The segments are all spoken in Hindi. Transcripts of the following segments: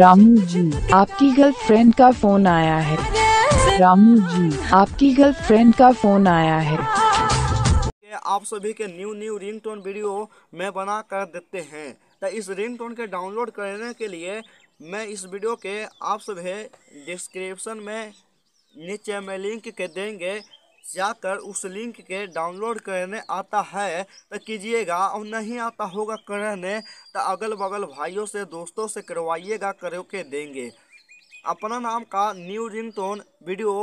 रामू जी आपकी गर्लफ्रेंड का फोन आया है रामू जी आपकी गर्लफ्रेंड का फोन आया है आप सभी के न्यू न्यू रिंगटोन वीडियो मैं बना कर देते हैं तो इस रिंगटोन के डाउनलोड करने के लिए मैं इस वीडियो के आप सभी डिस्क्रिप्शन में नीचे में लिंक के देंगे जाकर उस लिंक के डाउनलोड करने आता है तो कीजिएगा और नहीं आता होगा करने तो अगल बगल भाइयों से दोस्तों से करवाइएगा करो के देंगे अपना नाम का न्यू रिंगटोन वीडियो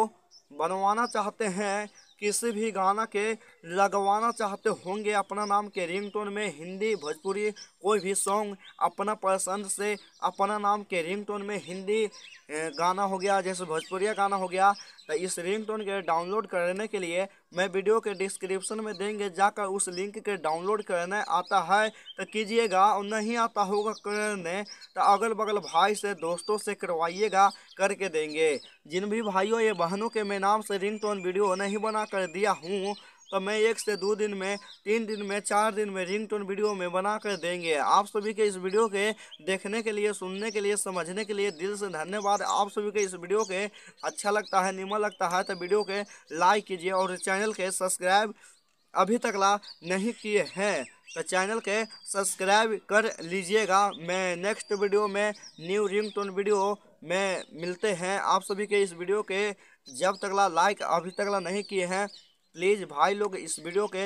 बनवाना चाहते हैं किसी भी गाना के लगवाना चाहते होंगे अपना नाम के रिंगटोन में हिंदी भोजपुरी कोई भी सॉन्ग अपना पसंद से अपना नाम के रिंगटोन में हिंदी गाना हो गया जैसे भोजपुरिया गाना हो गया तो इस रिंगटोन के डाउनलोड करने के लिए मैं वीडियो के डिस्क्रिप्शन में देंगे जाकर उस लिंक के डाउनलोड करने आता है तो कीजिएगा और नहीं आता होगा करने तो अगल बगल भाई से दोस्तों से करवाइएगा करके देंगे जिन भी भाइयों ये बहनों के मैं नाम से रिंगटोन वीडियो नहीं बना कर दिया हूँ तो मैं एक से दो दिन में तीन दिन में चार दिन में रिंगटोन वीडियो में बना कर देंगे आप सभी के इस वीडियो के देखने के लिए सुनने के लिए समझने के लिए दिल से धन्यवाद आप सभी के इस वीडियो के अच्छा लगता है निम्न लगता है तो वीडियो के लाइक कीजिए और चैनल के सब्सक्राइब अभी तक ला नहीं किए हैं तो चैनल के सब्सक्राइब कर लीजिएगा मैं नेक्स्ट वीडियो में न्यू रिंगटोन वीडियो में मिलते हैं आप सभी के इस वीडियो के जब तकला लाइक अभी तकला नहीं किए हैं प्लीज़ भाई लोग इस वीडियो के